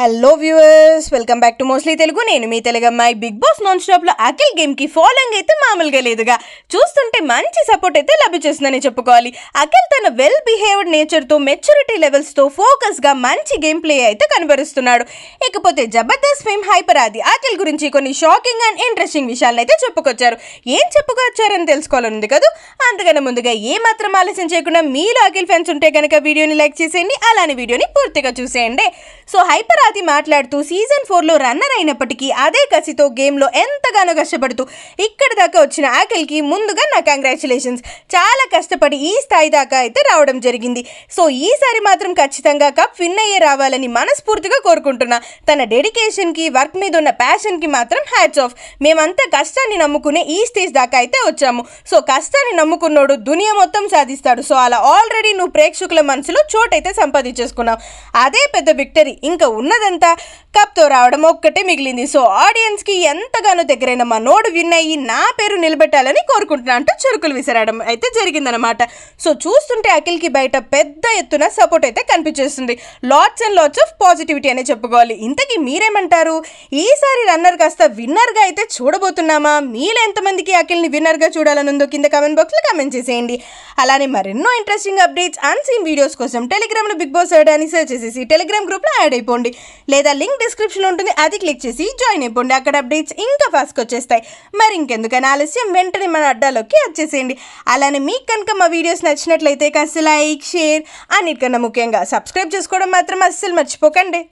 hello viewers welcome back to mostly Telugu నేను మీ తెలుగమ్మాయి బిగ్ బాస్ నాన్ స్టాప్లో అఖిల్ గేమ్కి ఫాలోయింగ్ అయితే మామూలుగా లేదుగా చూస్తుంటే మంచి సపోర్ట్ అయితే లభించేస్తుందని చెప్పుకోవాలి అఖిల్ తన వెల్ బిహేవ్డ్ నేచర్తో మెచ్యూరిటీ లెవెల్స్తో ఫోకస్గా మంచి గేమ్ ప్లే అయితే కనబరుస్తున్నాడు ఇకపోతే జబర్దస్త్ ఫేమ్ హైపర్ ఆది అఖిల్ గురించి కొన్ని షాకింగ్ అండ్ ఇంట్రెస్టింగ్ విషయాలను అయితే చెప్పుకొచ్చారు ఏం చెప్పుకొచ్చారని తెలుసుకోవాలని ఉంది కదా అందుకని ముందుగా ఏ మాత్రం ఆలస్యం చేయకుండా మీలో అఖిల్ ఫ్యాన్స్ ఉంటే కనుక వీడియోని లైక్ చేసేయండి అలానే వీడియోని పూర్తిగా చూసేయండి సో హైపర్ రాతి మాట్లాడుతూ సీజన్ ఫోర్లో రన్నర్ అయినప్పటికీ అదే కసితో గేమ్లో ఎంతగానో కష్టపడుతూ ఇక్కడ దాకా వచ్చిన ఆకిల్కి ముందుగా నా కంగ్రాచులేషన్స్ చాలా కష్టపడి ఈ స్థాయి దాకా అయితే రావడం జరిగింది సో ఈసారి మాత్రం ఖచ్చితంగా కప్ విన్ అయ్యే రావాలని మనస్ఫూర్తిగా కోరుకుంటున్నా తన డెడికేషన్కి వర్క్ మీద ఉన్న ప్యాషన్కి మాత్రం హ్యాచ్ ఆఫ్ మేమంతా కష్టాన్ని నమ్ముకునే ఈ స్టేజ్ దాకా అయితే వచ్చాము సో కష్టాన్ని నమ్ముకున్నోడు దునియా మొత్తం సాధిస్తాడు సో అలా ఆల్రెడీ నువ్వు ప్రేక్షకుల మనసులో చోటైతే సంపాదించేసుకున్నావు అదే పెద్ద విక్టరీ ఇంకా ఉన్న ఉన్నదంతా కప్తో రావడం ఒక్కటే మిగిలింది సో ఆడియన్స్ కి ఎంతగానో దగ్గరైన మా నోడు విన్ అయ్యి నా పేరు నిలబెట్టాలని కోరుకుంటున్నా అంటూ చురుకులు విసిరాడం అయితే జరిగిందనమాట సో చూస్తుంటే అఖిల్ కి బయట పెద్ద ఎత్తున సపోర్ట్ అయితే కనిపించేస్తుంది lots and lots of positivity అనే చెప్పుకోవాలి ఇంతకీ మీరేమంటారు ఈసారి రన్నర్ కాస్త విన్నర్ గా అయితే చూడబోతున్నామా మీలో ఎంతమందికి అఖిల్ని గా చూడాలని ఉందో కింద కమెంట్ లో కమెంట్ చేసేయండి అలానే మరెన్నో ఇంట్రెస్టింగ్ అప్డేట్స్ అన్సీన్ వీడియోస్ కోసం టెలిగ్రామ్లో బిగ్ బాస్ అని సెర్చ్ చేసేసి టెలిగ్రామ్ గ్రూప్లో యాడ్ అయిపోండి లేదా లింక్ డిస్క్రిప్షన్ ఉంటుంది అది క్లిక్ చేసి జాయిన్ అయిపోండి అక్కడ అప్డేట్స్ ఇంకా ఫాస్ట్గా వచ్చేస్తాయి మరి ఇంకెందుకని ఆలస్యం వెంటనే మన అడ్డాలోకి వచ్చేసేయండి అలానే మీకు కనుక మా వీడియోస్ నచ్చినట్లయితే కాస్త లైక్ షేర్ అన్నిటికన్నా ముఖ్యంగా సబ్స్క్రైబ్ చేసుకోవడం మాత్రం అస్సలు మర్చిపోకండి